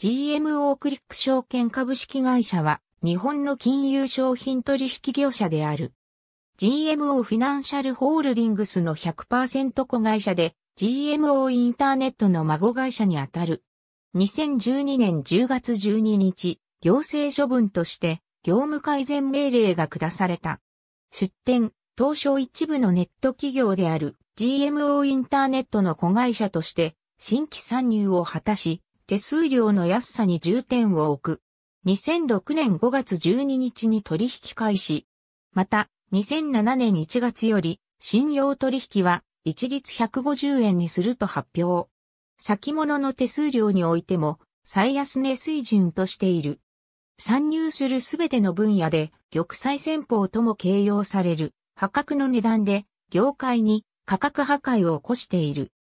GMO クリック証券株式会社は日本の金融商品取引業者である。GMO フィナンシャルホールディングスの100%子会社で GMO インターネットの孫会社にあたる。2012年10月12日、行政処分として業務改善命令が下された。出展、当初一部のネット企業である GMO インターネットの子会社として新規参入を果たし、手数料の安さに重点を置く。2006年5月12日に取引開始。また、2007年1月より、信用取引は、一律150円にすると発表。先物の手数料においても、最安値水準としている。参入するすべての分野で、玉砕戦法とも形容される、破格の値段で、業界に価格破壊を起こしている。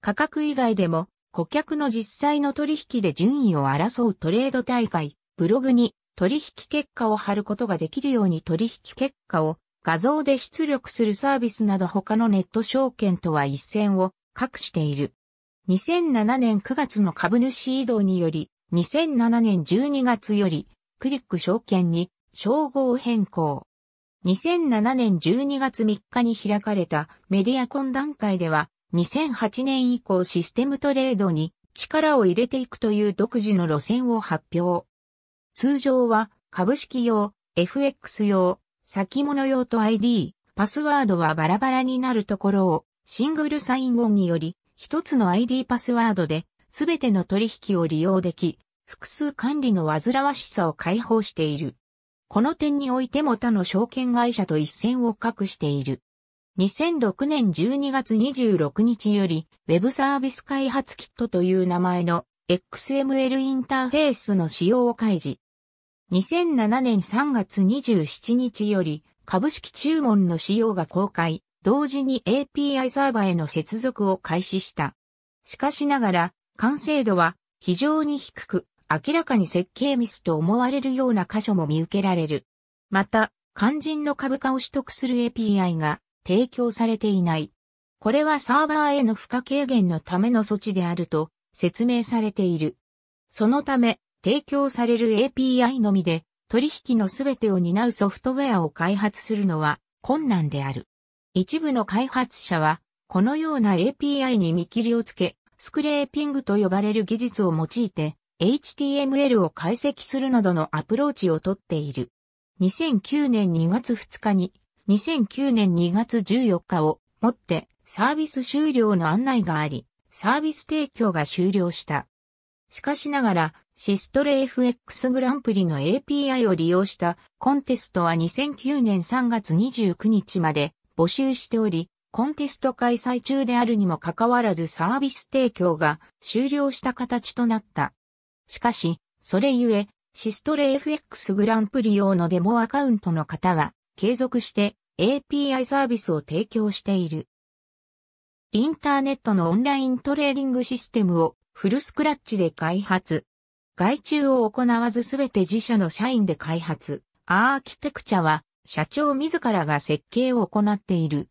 価格以外でも、顧客の実際の取引で順位を争うトレード大会、ブログに取引結果を貼ることができるように取引結果を画像で出力するサービスなど他のネット証券とは一線を画している。2007年9月の株主移動により、2007年12月より、クリック証券に称号変更。2007年12月3日に開かれたメディア懇談会では、2008年以降システムトレードに力を入れていくという独自の路線を発表。通常は株式用、FX 用、先物用と ID、パスワードはバラバラになるところをシングルサインオンにより一つの ID パスワードで全ての取引を利用でき、複数管理の煩わしさを解放している。この点においても他の証券会社と一線を画している。2006年12月26日より、ウェブサービス開発キットという名前の XML インターフェースの使用を開示。2007年3月27日より、株式注文の使用が公開、同時に API サーバーへの接続を開始した。しかしながら、完成度は非常に低く、明らかに設計ミスと思われるような箇所も見受けられる。また、肝心の株価を取得する API が提供されていない。これはサーバーへの負荷軽減のための措置であると説明されている。そのため、提供される API のみで取引のすべてを担うソフトウェアを開発するのは困難である。一部の開発者は、このような API に見切りをつけ、スクレーピングと呼ばれる技術を用いて、HTML を解析するなどのアプローチをとっている。2009年2月2日に2009年2月14日をもってサービス終了の案内があり、サービス提供が終了した。しかしながら、シストレ FX グランプリの API を利用したコンテストは2009年3月29日まで募集しており、コンテスト開催中であるにもかかわらずサービス提供が終了した形となった。しかし、それゆえ、シストレ FX グランプリ用のデモアカウントの方は、継続して API サービスを提供している。インターネットのオンライントレーディングシステムをフルスクラッチで開発。外注を行わずすべて自社の社員で開発。アーキテクチャは社長自らが設計を行っている。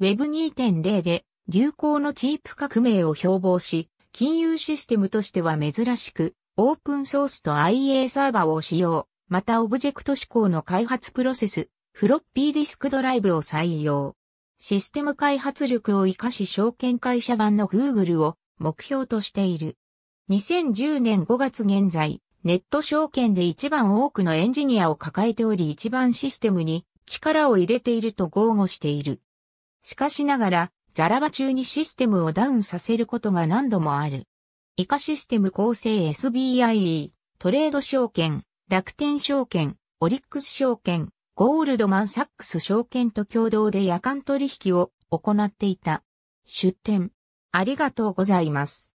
Web2.0 で流行のチープ革命を標榜し、金融システムとしては珍しく、オープンソースと IA サーバーを使用、またオブジェクト指向の開発プロセス、フロッピーディスクドライブを採用。システム開発力を活かし証券会社版の Google を目標としている。2010年5月現在、ネット証券で一番多くのエンジニアを抱えており一番システムに力を入れていると豪語している。しかしながら、ザラバ中にシステムをダウンさせることが何度もある。イカシステム構成 SBIE、トレード証券、楽天証券、オリックス証券、ゴールドマン・サックス証券と共同で夜間取引を行っていた。出店。ありがとうございます。